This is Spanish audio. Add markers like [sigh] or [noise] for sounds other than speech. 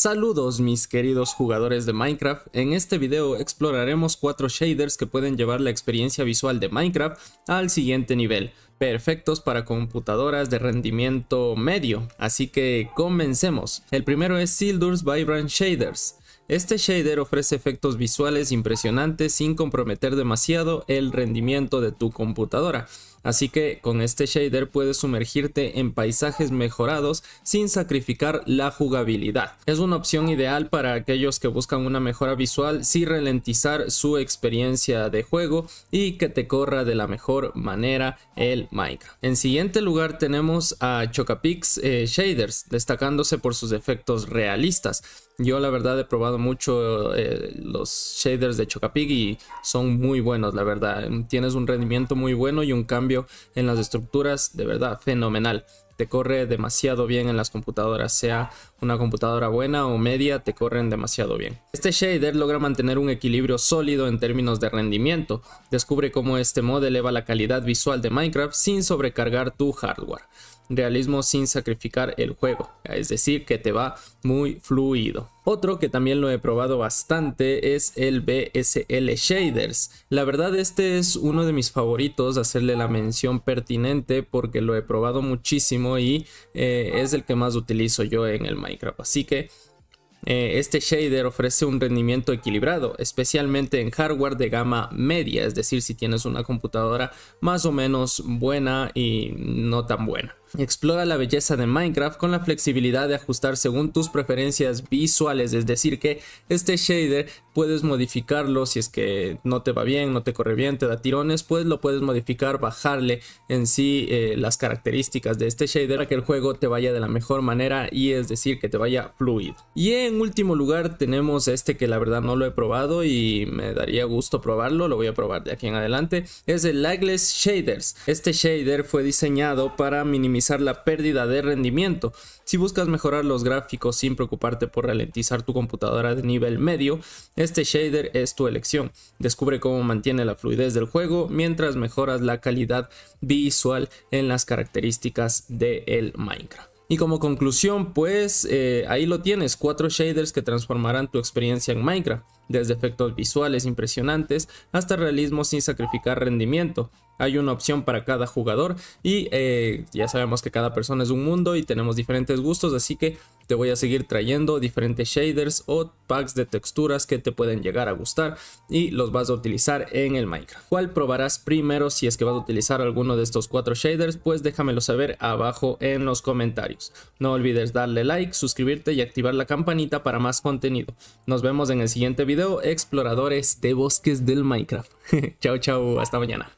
Saludos mis queridos jugadores de Minecraft, en este video exploraremos 4 shaders que pueden llevar la experiencia visual de Minecraft al siguiente nivel, perfectos para computadoras de rendimiento medio, así que comencemos. El primero es Sildur's Vibrant Shaders. Este shader ofrece efectos visuales impresionantes sin comprometer demasiado el rendimiento de tu computadora. Así que con este shader puedes sumergirte en paisajes mejorados sin sacrificar la jugabilidad. Es una opción ideal para aquellos que buscan una mejora visual sin ralentizar su experiencia de juego y que te corra de la mejor manera el Minecraft. En siguiente lugar tenemos a Chocapix eh, Shaders, destacándose por sus efectos realistas. Yo la verdad he probado mucho eh, los shaders de Chocapix y son muy buenos, la verdad. Tienes un rendimiento muy bueno y un cambio en las estructuras, de verdad, fenomenal. Te corre demasiado bien en las computadoras, sea una computadora buena o media, te corren demasiado bien. Este shader logra mantener un equilibrio sólido en términos de rendimiento. Descubre cómo este mod eleva la calidad visual de Minecraft sin sobrecargar tu hardware realismo sin sacrificar el juego, es decir, que te va muy fluido. Otro que también lo he probado bastante es el BSL Shaders. La verdad este es uno de mis favoritos, hacerle la mención pertinente porque lo he probado muchísimo y eh, es el que más utilizo yo en el Minecraft. Así que eh, este shader ofrece un rendimiento equilibrado, especialmente en hardware de gama media, es decir, si tienes una computadora más o menos buena y no tan buena. Explora la belleza de Minecraft con la flexibilidad de ajustar según tus preferencias visuales, es decir que este shader puedes modificarlo si es que no te va bien, no te corre bien, te da tirones, pues lo puedes modificar, bajarle en sí eh, las características de este shader para que el juego te vaya de la mejor manera y es decir que te vaya fluido. Y en último lugar tenemos este que la verdad no lo he probado y me daría gusto probarlo, lo voy a probar de aquí en adelante, es el Lagless Shaders. Este shader fue diseñado para minimizar la pérdida de rendimiento. Si buscas mejorar los gráficos sin preocuparte por ralentizar tu computadora de nivel medio, este shader es tu elección. Descubre cómo mantiene la fluidez del juego mientras mejoras la calidad visual en las características del Minecraft. Y como conclusión, pues eh, ahí lo tienes, cuatro shaders que transformarán tu experiencia en Minecraft, desde efectos visuales impresionantes hasta realismo sin sacrificar rendimiento. Hay una opción para cada jugador y eh, ya sabemos que cada persona es un mundo y tenemos diferentes gustos, así que te voy a seguir trayendo diferentes shaders o packs de texturas que te pueden llegar a gustar y los vas a utilizar en el Minecraft. ¿Cuál probarás primero si es que vas a utilizar alguno de estos cuatro shaders? Pues déjamelo saber abajo en los comentarios. No olvides darle like, suscribirte y activar la campanita para más contenido. Nos vemos en el siguiente video, exploradores de bosques del Minecraft. [laughs] chao, chao, hasta mañana.